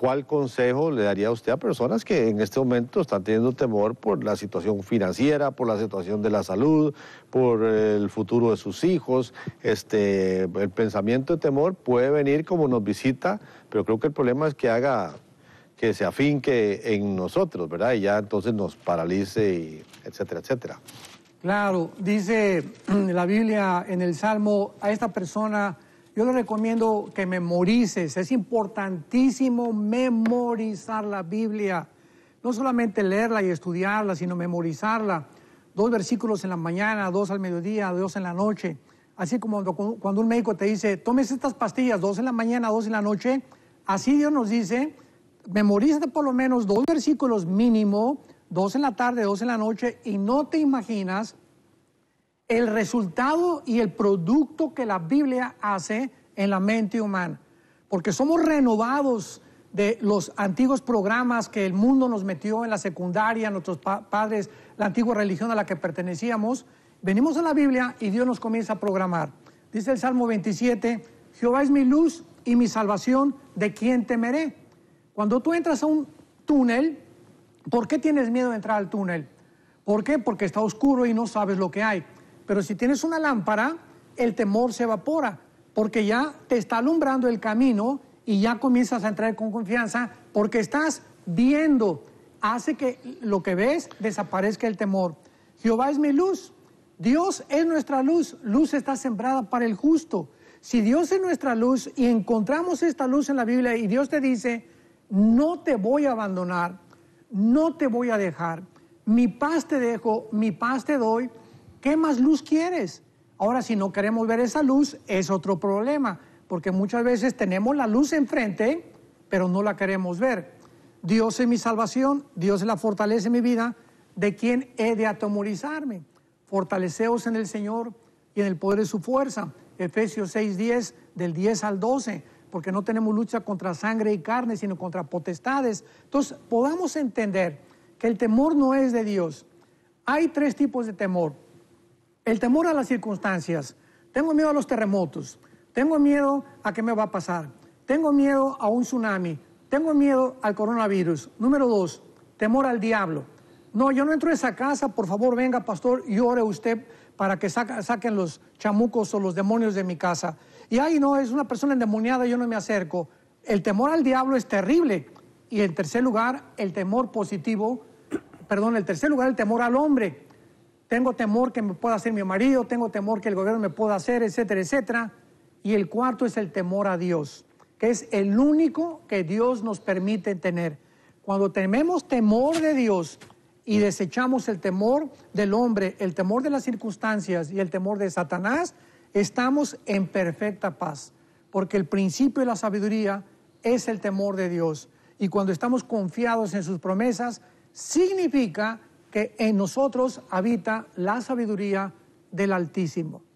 ¿cuál consejo le daría usted a personas que en este momento están teniendo temor por la situación financiera, por la situación de la salud, por el futuro de sus hijos? Este, el pensamiento de temor puede venir como nos visita, pero creo que el problema es que haga que se afinque en nosotros, ¿verdad? Y ya entonces nos paralice, y etcétera, etcétera. Claro, dice la Biblia en el Salmo, a esta persona yo le recomiendo que memorices. Es importantísimo memorizar la Biblia. No solamente leerla y estudiarla, sino memorizarla. Dos versículos en la mañana, dos al mediodía, dos en la noche. Así como cuando, un médico te dice, tomes estas pastillas, dos en la mañana, dos en la noche. Así Dios nos dice, memorízate por lo menos dos versículos mínimo, dos en la tarde, dos en la noche, y no te imaginas el resultado y el producto que la Biblia hace en la mente humana. Porque somos renovados de los antiguos programas que el mundo nos metió en la secundaria, nuestros padres, la antigua religión a la que pertenecíamos. Venimos a la Biblia y Dios nos comienza a programar. Dice el Salmo 27, Jehová es mi luz y mi salvación, ¿de quién temeré? Cuando tú entras a un túnel, ¿por qué tienes miedo de entrar al túnel? ¿Por qué? Porque está oscuro y no sabes lo que hay. Pero si tienes una lámpara, el temor se evapora, porque ya te está alumbrando el camino y ya comienzas a entrar con confianza, porque estás viendo, hace que lo que ves desaparezca el temor. Jehová es mi luz, Dios es nuestra luz, luz está sembrada para el justo. Si Dios es nuestra luz y encontramos esta luz en la Biblia y Dios te dice, no te voy a abandonar, no te voy a dejar, mi paz te dejo, mi paz te doy, ¿Qué más luz quieres? Ahora, si no queremos ver esa luz, es otro problema, porque muchas veces tenemos la luz enfrente, pero no la queremos ver. Dios es mi salvación, Dios es la fortaleza en mi vida, ¿de quién he de atemorizarme? Fortaleceos en el Señor y en el poder de su fuerza. Efesios 6:10, del 10 al 12, porque no tenemos lucha contra sangre y carne, sino contra potestades. Entonces, podamos entender que el temor no es de Dios. Hay tres tipos de temor el temor a las circunstancias. Tengo miedo a los terremotos. Tengo miedo a qué me va a pasar. Tengo miedo a un tsunami. Tengo miedo al coronavirus. Número dos, temor al diablo. No, yo no entro a esa casa, por favor venga pastor y ore usted para que saquen los chamucos o los demonios de mi casa. Y ahí no, es una persona endemoniada, yo no me acerco. El temor al diablo es terrible. Y en tercer lugar, el temor positivo, perdón, el tercer lugar, el temor al hombre tengo temor que me pueda hacer mi marido, tengo temor que el gobierno me pueda hacer, etcétera, etcétera. Y el cuarto es el temor a Dios, que es el único que Dios nos permite tener. Cuando tenemos temor de Dios y desechamos el temor del hombre, el temor de las circunstancias y el temor de Satanás, estamos en perfecta paz, porque el principio de la sabiduría es el temor de Dios. Y cuando estamos confiados en sus promesas, significa que en nosotros habita la sabiduría del Altísimo.